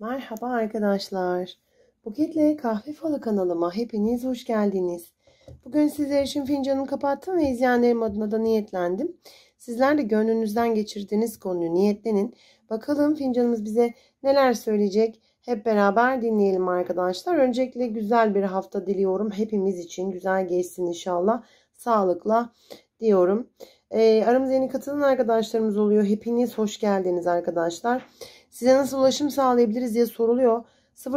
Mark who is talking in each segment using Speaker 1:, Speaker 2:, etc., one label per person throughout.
Speaker 1: Merhaba arkadaşlar. Buketle Kahve Falı kanalıma hepiniz hoş geldiniz. Bugün sizler için fincanımı kapattım ve izleyenlerim adına da niyetlendim. Sizler de gönlünüzden geçirdiğiniz konuyu niyetlenin. Bakalım fincanımız bize neler söyleyecek. Hep beraber dinleyelim arkadaşlar. Öncelikle güzel bir hafta diliyorum. Hepimiz için güzel geçsin inşallah. Sağlıkla diyorum. E, aramıza yeni katılan arkadaşlarımız oluyor. Hepiniz hoş geldiniz arkadaşlar size nasıl ulaşım sağlayabiliriz diye soruluyor.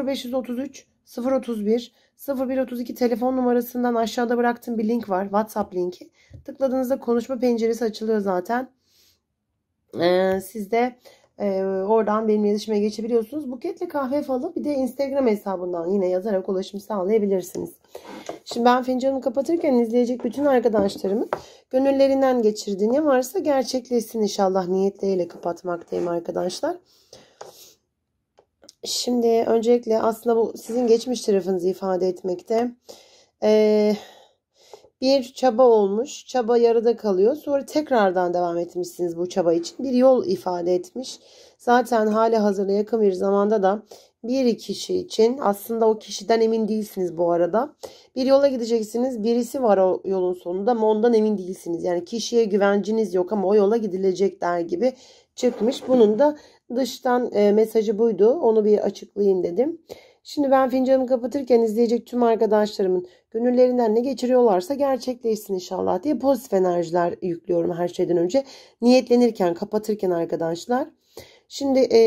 Speaker 1: 0533 031 0132 telefon numarasından aşağıda bıraktığım bir link var. WhatsApp linki. Tıkladığınızda konuşma penceresi açılıyor zaten. Ee, siz de e, oradan benimle iletişime geçebiliyorsunuz. Buketle kahve falı bir de Instagram hesabından yine yazarak ulaşım sağlayabilirsiniz. Şimdi ben fincanı kapatırken izleyecek bütün arkadaşlarımın gönüllerinden geçirdiği ne varsa gerçekleşsin inşallah niyetleriyle kapatmaktayım arkadaşlar. Şimdi öncelikle aslında bu sizin geçmiş tarafınızı ifade etmekte. Ee, bir çaba olmuş, çaba yarıda kalıyor. Sonra tekrardan devam etmişsiniz bu çaba için. Bir yol ifade etmiş. Zaten hali hazırda yakın bir zamanda da bir kişi için aslında o kişiden emin değilsiniz bu arada. Bir yola gideceksiniz. Birisi var o yolun sonunda ama ondan emin değilsiniz. Yani kişiye güvenciniz yok ama o yola gidilecek der gibi çıkmış. Bunun da dıştan e, mesajı buydu. Onu bir açıklayayım dedim. Şimdi ben fincanımı kapatırken izleyecek tüm arkadaşlarımın gönüllerinden ne geçiriyorlarsa gerçekleşsin inşallah diye pozitif enerjiler yüklüyorum her şeyden önce. Niyetlenirken, kapatırken arkadaşlar. Şimdi e,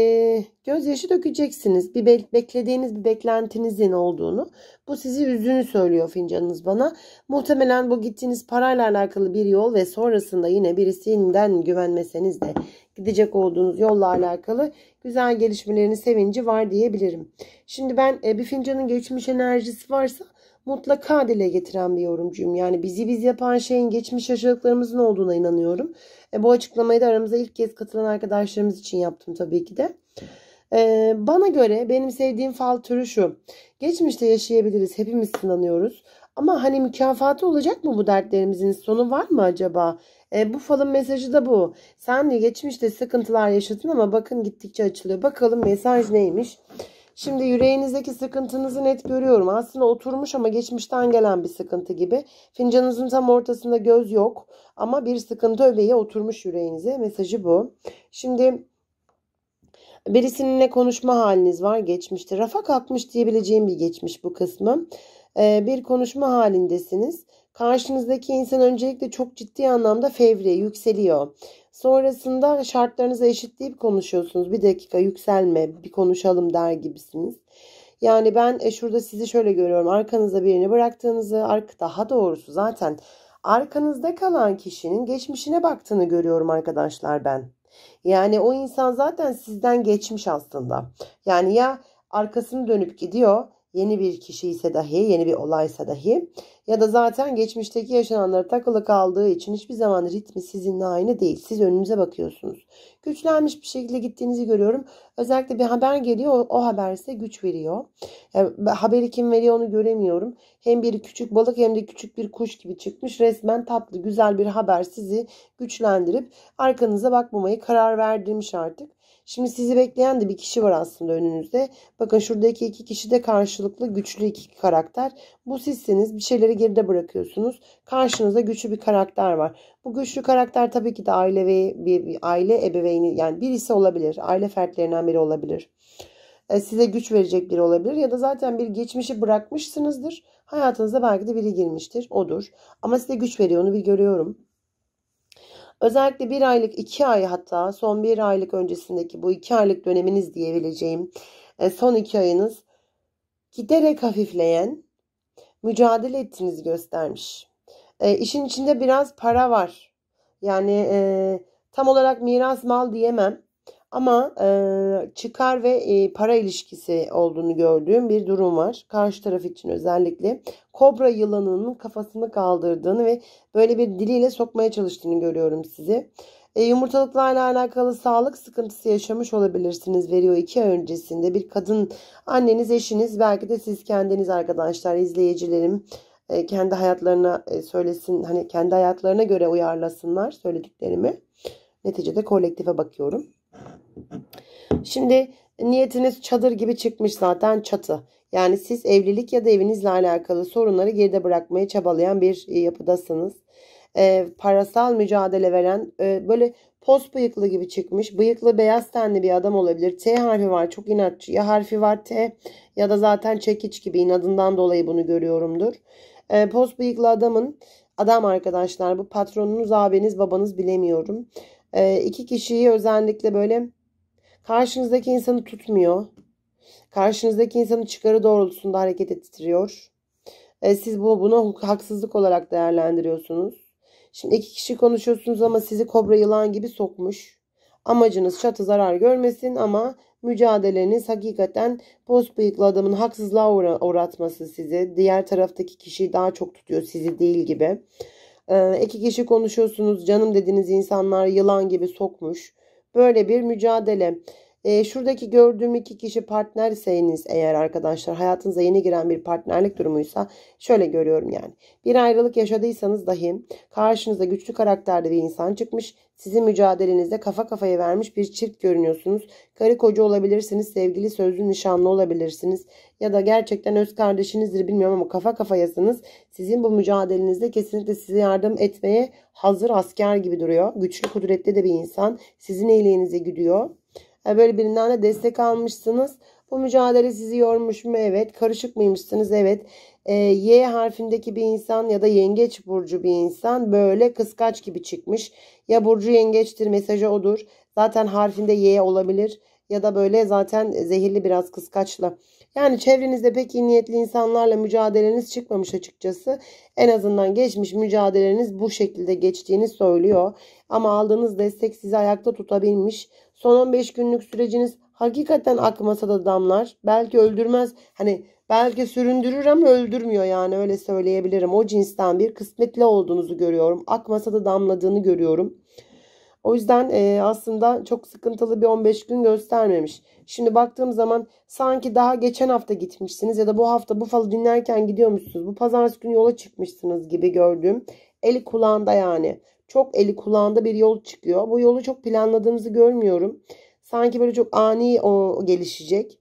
Speaker 1: gözyaşı dökeceksiniz. Bir be beklediğiniz bir beklentinizin olduğunu. Bu sizi üzdüğünü söylüyor fincanınız bana. Muhtemelen bu gittiğiniz parayla alakalı bir yol ve sonrasında yine birisinden güvenmeseniz de gidecek olduğunuz yolla alakalı güzel gelişmelerin sevinci var diyebilirim. Şimdi ben e, bir fincanın geçmiş enerjisi varsa mutlaka dile getiren bir yorumcuyum. Yani bizi biz yapan şeyin geçmiş yaşadıklarımızın olduğuna inanıyorum. E, bu açıklamayı da aramıza ilk kez katılan arkadaşlarımız için yaptım tabii ki de. E, bana göre benim sevdiğim fal türü şu. Geçmişte yaşayabiliriz. Hepimiz inanıyoruz. Ama hani mükafatı olacak mı bu dertlerimizin sonu var mı acaba? E, bu falın mesajı da bu. Sen de geçmişte sıkıntılar yaşadın ama bakın gittikçe açılıyor. Bakalım mesaj neymiş? Şimdi yüreğinizdeki sıkıntınızı net görüyorum. Aslında oturmuş ama geçmişten gelen bir sıkıntı gibi. Fincanınızın tam ortasında göz yok ama bir sıkıntı öbeği oturmuş yüreğinize. Mesajı bu. Şimdi birisininle konuşma haliniz var geçmişte. Rafa kalkmış diyebileceğim bir geçmiş bu kısmı. Ee, bir konuşma halindesiniz. Karşınızdaki insan öncelikle çok ciddi anlamda fevri, yükseliyor. Sonrasında şartlarınızı eşitleyip konuşuyorsunuz. Bir dakika yükselme, bir konuşalım der gibisiniz. Yani ben e, şurada sizi şöyle görüyorum. Arkanızda birini bıraktığınızı, daha doğrusu zaten arkanızda kalan kişinin geçmişine baktığını görüyorum arkadaşlar ben. Yani o insan zaten sizden geçmiş aslında. Yani ya arkasını dönüp gidiyor yeni bir kişi ise dahi, yeni bir olaysa dahi ya da zaten geçmişteki yaşananlara takılı kaldığı için hiçbir zaman ritmi sizinle aynı değil. Siz önünüze bakıyorsunuz. Güçlenmiş bir şekilde gittiğinizi görüyorum. Özellikle bir haber geliyor, o, o haber size güç veriyor. Yani haberi kim veriyor onu göremiyorum. Hem bir küçük balık hem de küçük bir kuş gibi çıkmış. Resmen tatlı, güzel bir haber sizi güçlendirip arkanıza bakmamayı karar verdirmiş artık. Şimdi sizi bekleyen de bir kişi var aslında önünüzde. Bakın şuradaki iki kişi de karşılıklı güçlü iki karakter. Bu sizseniz Bir şeyleri geride bırakıyorsunuz. Karşınızda güçlü bir karakter var. Bu güçlü karakter tabii ki de aile ve bir aile ebeveyni yani birisi olabilir. Aile fertlerinden biri olabilir e, size güç verecek biri olabilir ya da zaten bir geçmişi bırakmışsınızdır. Hayatınıza belki de biri girmiştir. Odur. Ama size güç veriyor onu bir görüyorum. Özellikle bir aylık iki ay hatta son bir aylık öncesindeki bu iki aylık döneminiz diyebileceğim e, son iki ayınız giderek hafifleyen mücadele ettiğinizi göstermiş. E, işin içinde biraz para var. Yani e, tam olarak miras mal diyemem ama e, çıkar ve e, para ilişkisi olduğunu gördüğüm bir durum var. Karşı taraf için özellikle kobra yılanının kafasını kaldırdığını ve böyle bir diliyle sokmaya çalıştığını görüyorum sizi. E, yumurtalıklarla alakalı sağlık sıkıntısı yaşamış olabilirsiniz veriyor. iki ay öncesinde bir kadın anneniz eşiniz belki de siz kendiniz arkadaşlar izleyicilerim e, kendi hayatlarına e, söylesin hani kendi hayatlarına göre uyarlasınlar söylediklerimi. Neticede kolektife bakıyorum. Şimdi niyetiniz çadır gibi çıkmış zaten çatı. Yani siz evlilik ya da evinizle alakalı sorunları geride bırakmaya çabalayan bir e, yapıdasınız. E, parasal mücadele veren e, böyle pos bıyıklı gibi çıkmış. Bıyıklı beyaz tenli bir adam olabilir. T harfi var çok inatçı. Ya harfi var T ya da zaten çekiç gibi inadından dolayı bunu görüyorumdur. E, pos bıyıklı adamın adam arkadaşlar bu patronunuz abiniz babanız bilemiyorum. E, iki kişiyi özellikle böyle Karşınızdaki insanı tutmuyor. Karşınızdaki insanı çıkarı doğrultusunda hareket ettiriyor. E, siz bu, bunu haksızlık olarak değerlendiriyorsunuz. Şimdi iki kişi konuşuyorsunuz ama sizi kobra yılan gibi sokmuş. Amacınız çatı zarar görmesin ama mücadeleniz hakikaten boz bıyıklı adamın haksızlığa uğratması sizi. Diğer taraftaki kişiyi daha çok tutuyor sizi değil gibi. Ee, iki kişi konuşuyorsunuz canım dediğiniz insanlar yılan gibi sokmuş. Böyle bir mücadele. E, şuradaki gördüğüm iki kişi partnerseydiniz eğer arkadaşlar hayatınıza yeni giren bir partnerlik durumuysa şöyle görüyorum yani. Bir ayrılık yaşadıysanız dahi karşınıza güçlü karakterli bir insan çıkmış. Sizin mücadelenizde kafa kafaya vermiş bir çift görünüyorsunuz. Karı koca olabilirsiniz, sevgili sözlü nişanlı olabilirsiniz ya da gerçekten öz kardeşinizdir bilmiyorum ama kafa kafayasınız. Sizin bu mücadelenizde kesinlikle size yardım etmeye hazır asker gibi duruyor. Güçlü kudretli de bir insan sizin iyiliğinize gidiyor. E, böyle birinden de destek almışsınız. Bu mücadele sizi yormuş mu? Evet. Karışık mıymışsınız? Evet. E, y harfindeki bir insan ya da yengeç burcu bir insan böyle kıskaç gibi çıkmış. Ya burcu yengeçtir mesajı odur. Zaten harfinde Y olabilir ya da böyle zaten zehirli biraz kıskaçla. Yani çevrenizde pek iyi niyetli insanlarla mücadeleniz çıkmamış açıkçası. En azından geçmiş mücadeleniz bu şekilde geçtiğini söylüyor. Ama aldığınız destek sizi ayakta tutabilmiş. Son 15 günlük süreciniz hakikaten akmasa da damlar. Belki öldürmez. Hani belki süründürür ama öldürmüyor yani öyle söyleyebilirim. O cinsten bir kısmetli olduğunuzu görüyorum. Akmasa da damladığını görüyorum. O yüzden e, aslında çok sıkıntılı bir 15 gün göstermemiş. Şimdi baktığım zaman sanki daha geçen hafta gitmişsiniz ya da bu hafta bu falı dinlerken gidiyormuşsunuz. Bu pazartesi günü yola çıkmışsınız gibi gördüğüm. Eli kulağında yani çok eli kulağında bir yol çıkıyor. Bu yolu çok planladığınızı görmüyorum. Sanki böyle çok ani o gelişecek.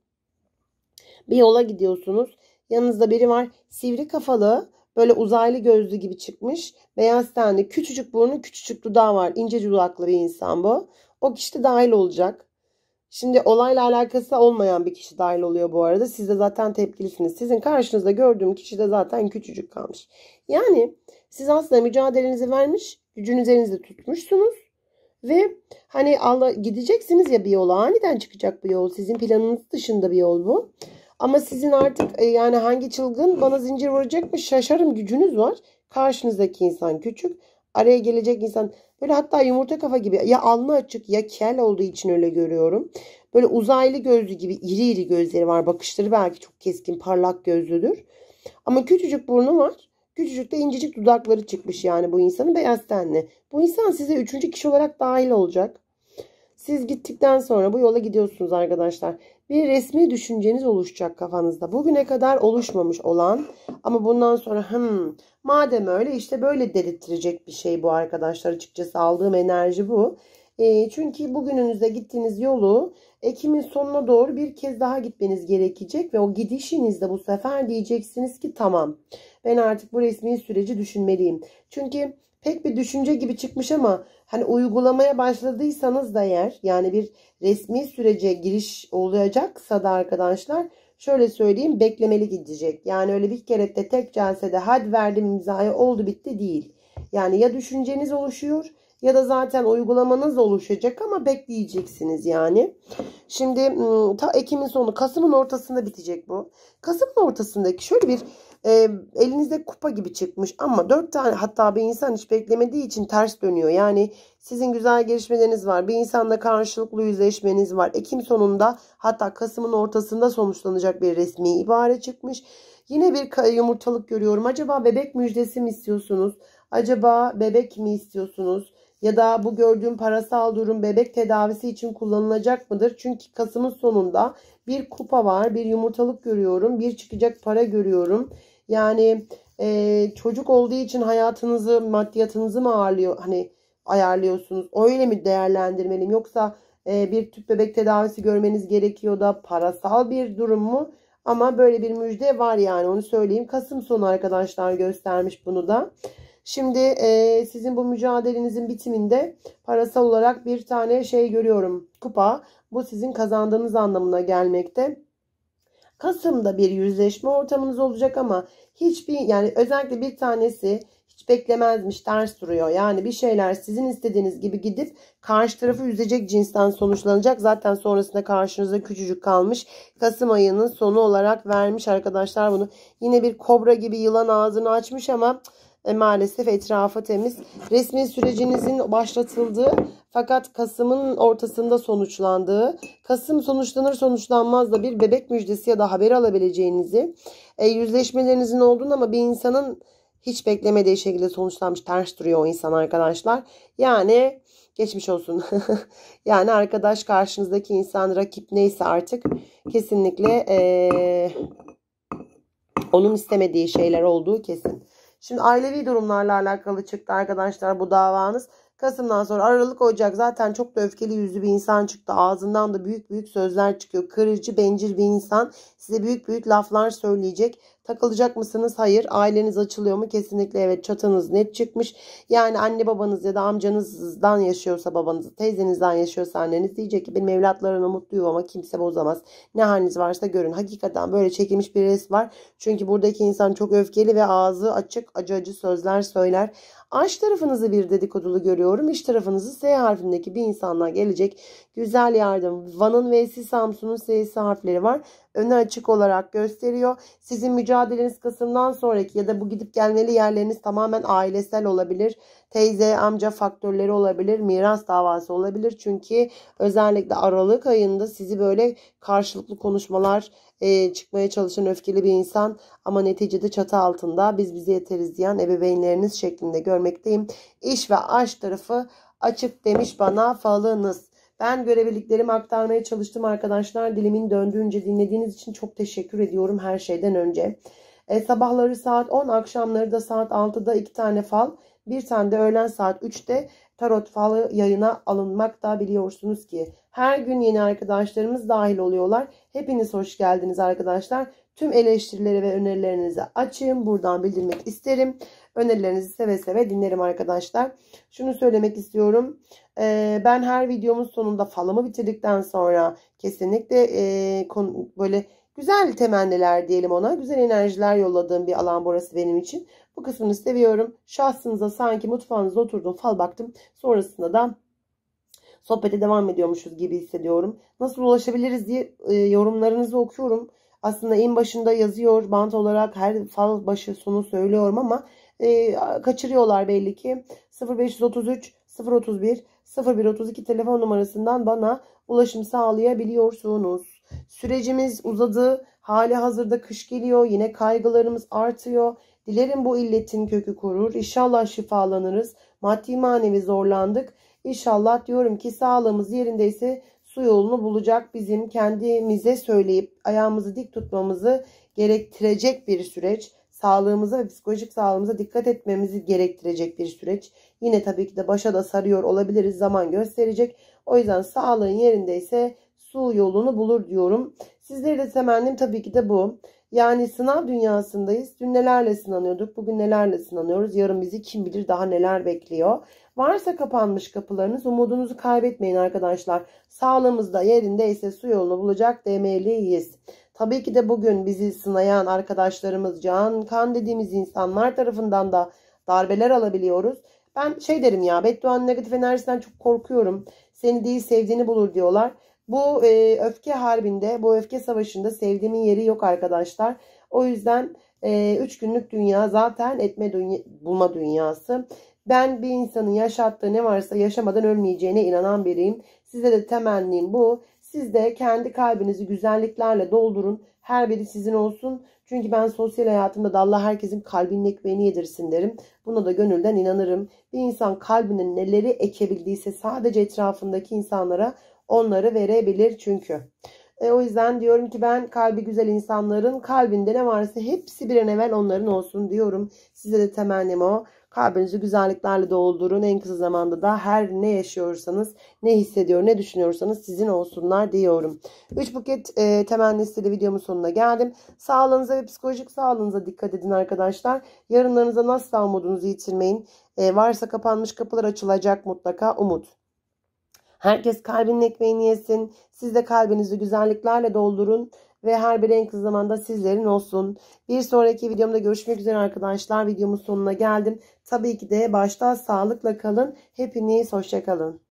Speaker 1: Bir yola gidiyorsunuz. Yanınızda biri var. Sivri kafalı, böyle uzaylı gözlü gibi çıkmış. Beyaz tenli, küçücük burnu, küçücük dudağı var. İnce dudaklı bir insan bu. O kişi de dahil olacak. Şimdi olayla alakası olmayan bir kişi dahil oluyor bu arada. Siz de zaten tepkilisiniz. Sizin karşınızda gördüğüm kişi de zaten küçücük kalmış. Yani siz aslında mücadelenizi vermiş Gücün üzerinizde tutmuşsunuz. Ve hani Allah gideceksiniz ya bir yola aniden çıkacak bu yol. Sizin planınız dışında bir yol bu. Ama sizin artık e, yani hangi çılgın bana zincir vuracak mı şaşarım gücünüz var. Karşınızdaki insan küçük. Araya gelecek insan böyle hatta yumurta kafa gibi ya alnı açık ya kel olduğu için öyle görüyorum. Böyle uzaylı gözlü gibi iri iri gözleri var. Bakışları belki çok keskin parlak gözlüdür. Ama küçücük burnu var. Küçücük de incecik dudakları çıkmış yani bu insanın beyaz tenli. Bu insan size üçüncü kişi olarak dahil olacak. Siz gittikten sonra bu yola gidiyorsunuz arkadaşlar. Bir resmi düşünceniz oluşacak kafanızda. Bugüne kadar oluşmamış olan ama bundan sonra hım madem öyle işte böyle delirtirecek bir şey bu arkadaşlar. Açıkçası aldığım enerji bu. E, çünkü bugününüzde gittiğiniz yolu Ekim'in sonuna doğru bir kez daha gitmeniz gerekecek ve o gidişinizde bu sefer diyeceksiniz ki tamam ben artık bu resmi süreci düşünmeliyim. Çünkü pek bir düşünce gibi çıkmış ama hani uygulamaya başladıysanız da eğer yani bir resmi sürece giriş olacaksa da arkadaşlar şöyle söyleyeyim beklemeli gidecek. Yani öyle bir kere de tek celsede hadi verdim imzayı oldu bitti değil. Yani ya düşünceniz oluşuyor ya da zaten uygulamanız oluşacak ama bekleyeceksiniz yani. Şimdi ıı, ta Ekim'in sonu Kasım'ın ortasında bitecek bu. Kasım'ın ortasındaki şöyle bir e, elinizde kupa gibi çıkmış ama dört tane hatta bir insan hiç beklemediği için ters dönüyor. Yani sizin güzel gelişmeleriniz var. Bir insanla karşılıklı yüzleşmeniz var. Ekim sonunda hatta Kasım'ın ortasında sonuçlanacak bir resmi ibare çıkmış. Yine bir yumurtalık görüyorum. Acaba bebek müjdesi mi istiyorsunuz? Acaba bebek mi istiyorsunuz? ya da bu gördüğüm parasal durum bebek tedavisi için kullanılacak mıdır? Çünkü Kasım'ın sonunda bir kupa var, bir yumurtalık görüyorum, bir çıkacak para görüyorum. Yani e, çocuk olduğu için hayatınızı, maddiyatınızı mı ağırlıyor, hani ayarlıyorsunuz? Öyle mi değerlendirmeliyim? Yoksa e, bir tüp bebek tedavisi görmeniz gerekiyor da parasal bir durum mu? Ama böyle bir müjde var yani onu söyleyeyim. Kasım sonu arkadaşlar göstermiş bunu da. Şimdi e, sizin bu mücadelenizin bitiminde parasal olarak bir tane şey görüyorum. Kupa. Bu sizin kazandığınız anlamına gelmekte. Kasım'da bir yüzleşme ortamınız olacak ama hiçbir yani özellikle bir tanesi hiç beklemezmiş ters duruyor. Yani bir şeyler sizin istediğiniz gibi gidip karşı tarafı yüzecek cinsten sonuçlanacak. Zaten sonrasında karşınıza küçücük kalmış. Kasım ayının sonu olarak vermiş arkadaşlar bunu. Yine bir kobra gibi yılan ağzını açmış ama cık, e, maalesef etrafı temiz. Resmi sürecinizin başlatıldığı fakat Kasım'ın ortasında sonuçlandığı, Kasım sonuçlanır sonuçlanmaz da bir bebek müjdesi ya da haber alabileceğinizi, e, yüzleşmelerinizin olduğunu ama bir insanın hiç beklemediği şekilde sonuçlanmış ters duruyor o insan arkadaşlar. Yani geçmiş olsun. yani arkadaş karşınızdaki insan rakip neyse artık kesinlikle ee, onun istemediği şeyler olduğu kesin. Şimdi ailevi durumlarla alakalı çıktı arkadaşlar bu davanız. Kasım'dan sonra Aralık Ocak zaten çok da öfkeli yüzlü bir insan çıktı. Ağzından da büyük büyük sözler çıkıyor. Kırıcı, bencil bir insan. Size büyük büyük laflar söyleyecek. Takılacak mısınız? Hayır. Aileniz açılıyor mu? Kesinlikle evet. Çatınız net çıkmış. Yani anne babanız ya da amcanızdan yaşıyorsa babanız, teyzenizden yaşıyorsa anneniz diyecek ki benim evlatlarımla mutluyum ama kimse bozamaz. Ne haliniz varsa görün. Hakikaten böyle çekilmiş bir resim var. Çünkü buradaki insan çok öfkeli ve ağzı açık acı acı sözler söyler. Aş tarafınızı bir dedikodulu görüyorum. İş tarafınızı S harfindeki bir insanla gelecek. Güzel yardım. Van'ın V'si Samsun'un S'si harfleri var. Öne açık olarak gösteriyor. Sizin mücadeleniz Kasım'dan sonraki ya da bu gidip gelmeli yerleriniz tamamen ailesel olabilir. Teyze, amca faktörleri olabilir. Miras davası olabilir. Çünkü özellikle Aralık ayında sizi böyle karşılıklı konuşmalar e, çıkmaya çalışan öfkeli bir insan ama neticede çatı altında biz bize yeteriz diyen ebeveynleriniz şeklinde görmekteyim. İş ve aşk tarafı açık demiş bana falınız. Ben görebildiklerimi aktarmaya çalıştım arkadaşlar. Dilimin döndüğünce dinlediğiniz için çok teşekkür ediyorum her şeyden önce. E, sabahları saat 10, akşamları da saat 6'da 2 tane fal, bir tane de öğlen saat 3'te tarot falı yayına alınmak alınmakta biliyorsunuz ki. Her gün yeni arkadaşlarımız dahil oluyorlar. Hepiniz hoş geldiniz arkadaşlar. Tüm eleştirileri ve önerilerinizi açayım. Buradan bildirmek isterim. Önerilerinizi seve seve dinlerim arkadaşlar. Şunu söylemek istiyorum. Ee, ben her videomun sonunda falımı bitirdikten sonra kesinlikle e, böyle güzel temenniler diyelim ona. Güzel enerjiler yolladığım bir alan burası benim için. Bu kısmını seviyorum. Şahsınıza sanki mutfağınızda oturdum fal baktım. Sonrasında da sohbete devam ediyormuşuz gibi hissediyorum. Nasıl ulaşabiliriz diye e, yorumlarınızı okuyorum. Aslında en başında yazıyor bant olarak her fal başı sonu söylüyorum ama e, kaçırıyorlar belli ki. 0533 031 0132 telefon numarasından bana ulaşım sağlayabiliyorsunuz. Sürecimiz uzadı. Hali hazırda kış geliyor. Yine kaygılarımız artıyor. Dilerim bu illetin kökü kurur. İnşallah şifalanırız. Maddi manevi zorlandık. İnşallah diyorum ki sağlığımız yerindeyse su yolunu bulacak bizim kendimize söyleyip ayağımızı dik tutmamızı gerektirecek bir süreç sağlığımıza ve psikolojik sağlığımıza dikkat etmemizi gerektirecek bir süreç. Yine tabii ki de başa da sarıyor olabiliriz zaman gösterecek. O yüzden sağlığın yerindeyse su yolunu bulur diyorum. Sizleri de temennim tabii ki de bu. Yani sınav dünyasındayız. Dün nelerle sınanıyorduk, bugün nelerle sınanıyoruz. Yarın bizi kim bilir daha neler bekliyor. Varsa kapanmış kapılarınız umudunuzu kaybetmeyin arkadaşlar. Sağlığımızda yerindeyse su yolunu bulacak demeliyiz. Tabii ki de bugün bizi sınayan arkadaşlarımız, can, kan dediğimiz insanlar tarafından da darbeler alabiliyoruz. Ben şey derim ya bedduanın negatif enerjisinden çok korkuyorum. Seni değil sevdiğini bulur diyorlar. Bu e, öfke harbinde, bu öfke savaşında sevdiğimin yeri yok arkadaşlar. O yüzden 3 e, üç günlük dünya zaten etme dünya, bulma dünyası. Ben bir insanın yaşattığı ne varsa yaşamadan ölmeyeceğine inanan biriyim. Size de temennim bu. Siz de kendi kalbinizi güzelliklerle doldurun. Her biri sizin olsun. Çünkü ben sosyal hayatımda da Allah herkesin kalbinin ekmeğini yedirsin derim. Buna da gönülden inanırım. Bir insan kalbinin neleri ekebildiyse sadece etrafındaki insanlara onları verebilir çünkü. E, o yüzden diyorum ki ben kalbi güzel insanların kalbinde ne varsa hepsi bir an evvel onların olsun diyorum. Size de temennim o. Kalbinizi güzelliklerle doldurun. En kısa zamanda da her ne yaşıyorsanız, ne hissediyor, ne düşünüyorsanız sizin olsunlar diyorum. 3 buket e, temennisiyle videomun sonuna geldim. Sağlığınıza ve psikolojik sağlığınıza dikkat edin arkadaşlar. Yarınlarınızdan nasıl umudunuzu yitirmeyin. E, varsa kapanmış kapılar açılacak mutlaka umut. Herkes kalbinin ekmeğini yesin. Siz de kalbinizi güzelliklerle doldurun ve her bir en kısa zamanda sizlerin olsun. Bir sonraki videomda görüşmek üzere arkadaşlar. Videomun sonuna geldim. Tabii ki de başta sağlıkla kalın. Hepiniz hoşçakalın.